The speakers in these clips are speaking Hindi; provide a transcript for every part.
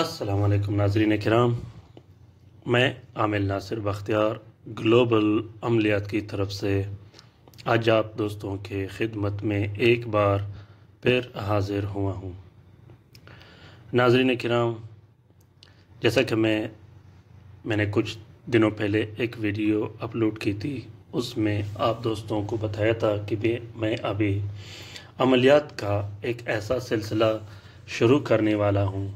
असलकम नाजरीन कराम मैं आमिल नासिर बख्तियार ग्लोबल अमलियात की तरफ से आज आप दोस्तों के ख़िदमत में एक बार फिर हाजिर हुआ हूँ नाजरीन कराम जैसा कि मैं मैंने कुछ दिनों पहले एक वीडियो अपलोड की थी उसमें आप दोस्तों को बताया था कि मैं अभी अमलियात का एक ऐसा सिलसिला शुरू करने वाला हूँ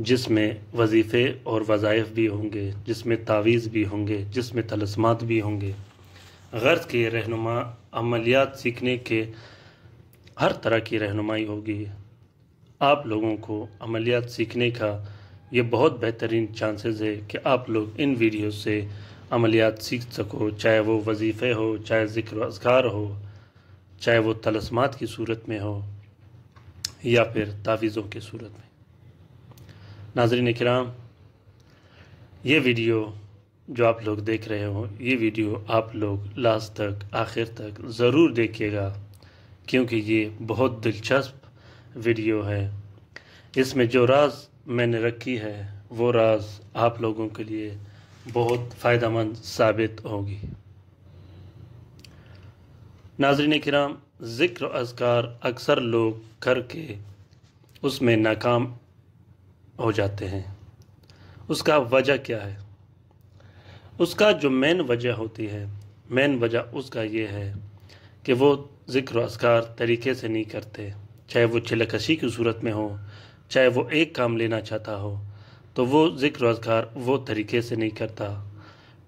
जिसमें वजीफ़े और वज़ाइफ भी होंगे जिसमें तावीज़ भी होंगे जिसमें तलस्मात भी होंगे गर्ज़ के रहनुमा अमलियात सीखने के हर तरह की रहनुमाई होगी आप लोगों को अमलियात सीखने का ये बहुत बेहतरीन चांसेस है कि आप लोग इन वीडियो से अमलियात सीख सको चाहे वो वजीफ़े हो चाहे ज़िक्र असगार हो चाहे वो तलस्मात की सूरत में हो या फिर तावीज़ों की सूरत में नाजरीन कराम ये वीडियो जो आप लोग देख रहे हो ये वीडियो आप लोग लास्ट तक आखिर तक ज़रूर देखिएगा क्योंकि ये बहुत दिलचस्प वीडियो है इसमें जो राज मैंने रखी है वो राज आप लोगों के लिए बहुत फ़ायदा साबित होगी नाजरीन कराम ज़िक्र अजकार अक्सर लोग करके उसमें नाकाम हो जाते हैं उसका वजह क्या है उसका जो मेन वजह होती है मेन वजह उसका ये है कि वो ज़िक्र असकार तरीके से नहीं करते चाहे वो छिलकशी की सूरत में हो चाहे वो एक काम लेना चाहता हो तो वो ज़िक्र असकार वो तरीके से नहीं करता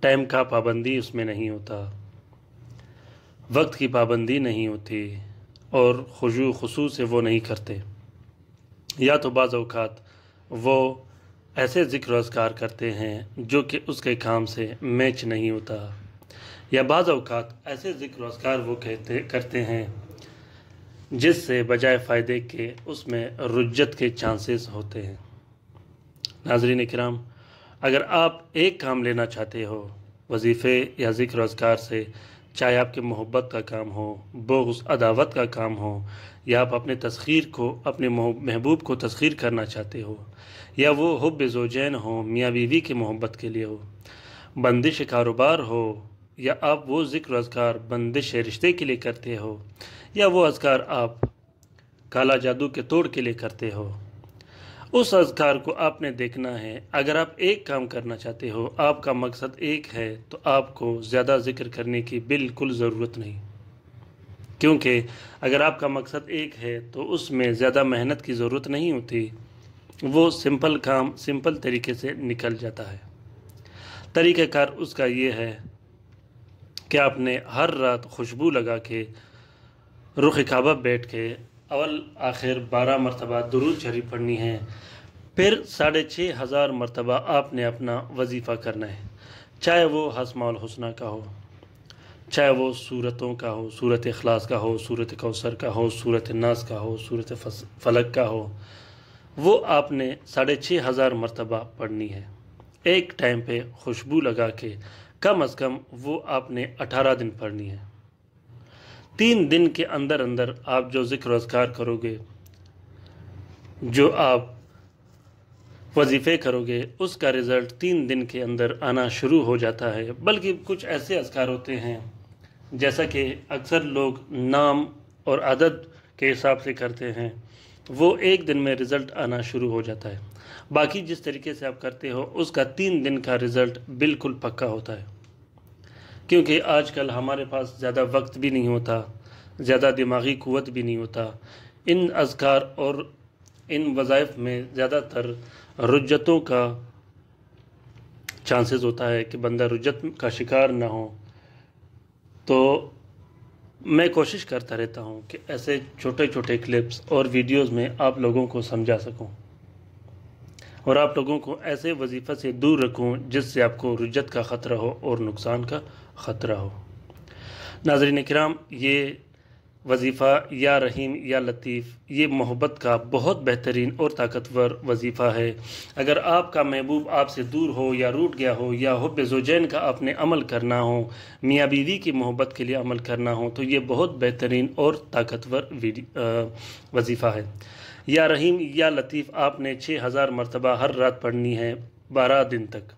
टाइम का पाबंदी उसमें नहीं होता वक्त की पाबंदी नहीं होती और खुशू खसू से वो नहीं करते या तो बाज़ात वो ऐसे ज़िक्र असकार करते हैं जो कि उसके काम से मैच नहीं होता या बाज़ अवकात ऐसे ज़िक्र असकार वो कहते करते हैं जिससे बजाय फ़ायदे के उसमें रुजत के चांसेस होते हैं नाजरीन कराम अगर आप एक काम लेना चाहते हो वजीफ़े या ज़िक्र असकार से चाहे आपके मोहब्बत का काम हो बोस अदावत का काम हो या आप अपने तस्खीर को अपने महबूब को तस्खीर करना चाहते हो या वो हब जोजैन हो मियाँ बीवी के मोहब्बत के लिए हो बंदिश कारोबार हो या आप वो ज़िक्र अजगार बंदिश रिश्ते के लिए करते हो या वो अजगार आप काला जादू के तोड़ के लिए करते हो उस अजगार को आपने देखना है अगर आप एक काम करना चाहते हो आपका मकसद एक है तो आपको ज़्यादा जिक्र करने की बिल्कुल ज़रूरत नहीं क्योंकि अगर आपका मकसद एक है तो उसमें ज़्यादा मेहनत की ज़रूरत नहीं होती वो सिंपल काम सिंपल तरीके से निकल जाता है तरीक़ाकार उसका ये है कि आपने हर रात खुशबू लगा के रुख खाबा बैठ के अवल आखिर बारह मरतबा दरूद शरीफ पढ़नी है फिर साढ़े छः हज़ार मरतबा आपने अपना वजीफ़ा करना है चाहे वो हसमाल हसना का हो चाहे वो सूरतों का हो सूरत अखलास का हो सूरत कौसर का हो सूरत नास का हो सूरत फलक का हो वो आपने साढ़े छः हज़ार मरतबा पढ़नी है एक टाइम पे खुशबू लगा के कम अज़ कम वो आपने अठारह दिन पढ़नी है तीन दिन के अंदर अंदर आप जो जिक्र रोज़गार करोगे जो आप वजीफ़े करोगे उसका रिज़ल्ट तीन दिन के अंदर आना शुरू हो जाता है बल्कि कुछ ऐसे असकार होते हैं जैसा कि अक्सर लोग नाम और आदत के हिसाब से करते हैं वो एक दिन में रिज़ल्ट आना शुरू हो जाता है बाकी जिस तरीके से आप करते हो उसका तीन दिन का रिज़ल्ट बिल्कुल पक्का होता है क्योंकि आजकल हमारे पास ज़्यादा वक्त भी नहीं होता ज़्यादा दिमागी क़वत भी नहीं होता इन अजकार और इन वज़ाइफ में ज़्यादातर रुजतों का चांसेस होता है कि बंदा रुजत का शिकार ना हो तो मैं कोशिश करता रहता हूँ कि ऐसे छोटे छोटे क्लिप्स और वीडियोस में आप लोगों को समझा सकूँ और आप लोगों को ऐसे वजीफ़ा से दूर रखूँ जिससे आपको रुजत का ख़तरा हो और नुकसान का ख़तरा हो नाजरन कराम ये वजीफ़ा या रहीम या लतीफ़ ये मोहब्बत का बहुत बेहतरीन और ताकतवर वजीफ़ा है अगर आपका महबूब आपसे दूर हो या रूट गया हो या हब जोजैन का आपने अमल करना हो मियाँ बीवी की मोहब्बत के लिए अमल करना हो तो ये बहुत बेहतरीन और ताकतवर वजीफ़ा है या रहीम या लतीफ़ आपने छः हज़ार मरतबा हर रात पढ़नी है बारह दिन तक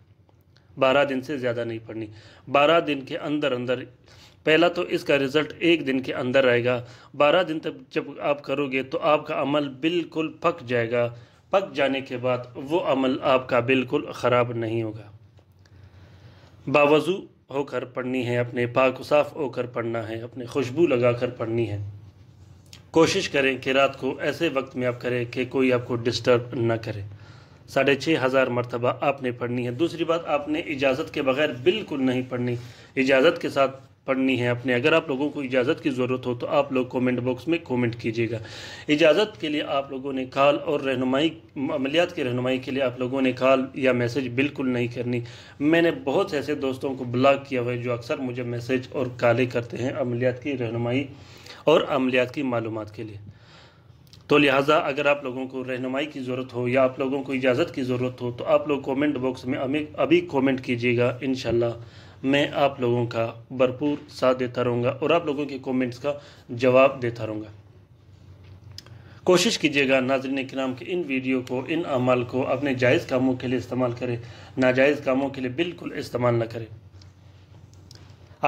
बारह दिन से ज़्यादा नहीं पढ़नी बारह दिन के अंदर अंदर पहला तो इसका रिज़ल्ट एक दिन के अंदर आएगा बारह दिन तक जब आप करोगे तो आपका अमल बिल्कुल पक जाएगा पक जाने के बाद वो अमल आपका बिल्कुल ख़राब नहीं होगा बावजू होकर पढ़नी है अपने पाक साफ़ होकर पढ़ना है अपने खुशबू लगा कर पढ़नी है कोशिश करें कि रात को ऐसे वक्त में आप करें कि कोई आपको डिस्टर्ब ना करे साढ़े छः हज़ार मरतबा आपने पढ़नी है दूसरी बात आपने इजाज़त के बगैर बिल्कुल नहीं पढ़नी इजाज़त के साथ पढ़नी है अपने अगर आप लोगों को इजाज़त की ज़रूरत हो तो आप लोग कमेंट बॉक्स में कमेंट कीजिएगा इजाज़त के लिए आप लोगों ने कॉल और रहनुमाई अमलियात की रहनुमाई के लिए आप लोगों ने कॉल या मैसेज बिल्कुल नहीं करनी मैंने बहुत ऐसे दोस्तों को ब्लॉक किया हुआ है जो अक्सर मुझे मैसेज और कॉले करते हैं अमलियात की रहनुमाई और अमलियात की मालूम के लिए तो लिहाजा अगर आप लोगों को रहनुमाई की ज़रूरत हो या आप लोगों को इजाज़त की ज़रूरत हो तो आप लोग कमेंट बॉक्स में अभी कमेंट कीजिएगा इन मैं आप लोगों का भरपूर साथ देता रहूँगा और आप लोगों के कमेंट्स का जवाब देता रहूँगा कोशिश कीजिएगा नाजरन कराम के इन वीडियो को इन अमल को अपने जायज़ कामों के लिए इस्तेमाल करें नाजायज़ कामों के लिए बिल्कुल इस्तेमाल ना करें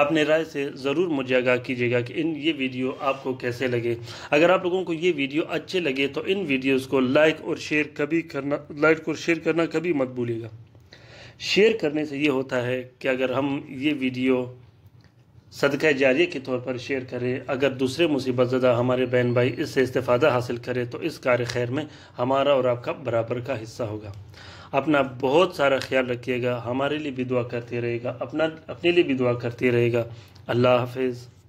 आपने राय से ज़रूर मुझे आगाह कीजिएगा कि इन ये वीडियो आपको कैसे लगे अगर आप लोगों को ये वीडियो अच्छे लगे तो इन वीडियोस को लाइक और शेयर कभी करना लाइक और शेयर करना कभी मत भूलिएगा शेयर करने से ये होता है कि अगर हम ये वीडियो सदका जारी के तौर पर शेयर करें अगर दूसरे मुसीबत ज़दा हमारे बहन भाई इससे इस्ता हासिल करें तो इस कार खैर में हमारा और आपका बराबर का हिस्सा होगा अपना बहुत सारा ख्याल रखिएगा हमारे लिए भी दुआ करते रहेगा अपना अपने लिए भी दुआ करते रहेगा अल्लाह हाफिज़